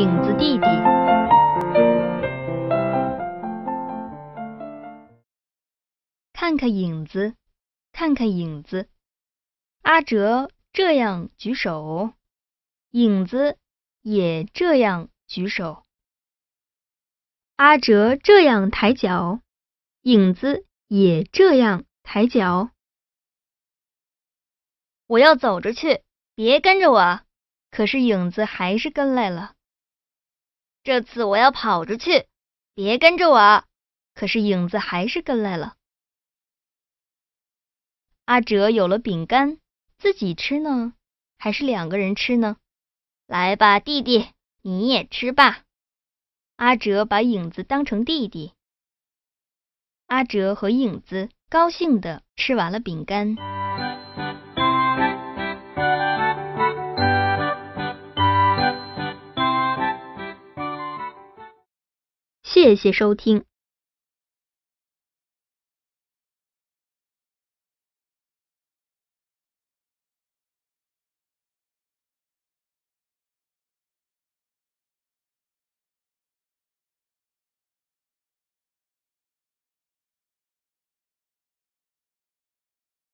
影子弟弟，看看影子，看看影子。阿哲这样举手，影子也这样举手。阿哲这样抬脚，影子也这样抬脚。我要走着去，别跟着我。可是影子还是跟来了。这次我要跑着去，别跟着我。可是影子还是跟来了。阿哲有了饼干，自己吃呢，还是两个人吃呢？来吧，弟弟，你也吃吧。阿哲把影子当成弟弟。阿哲和影子高兴地吃完了饼干。谢谢收听。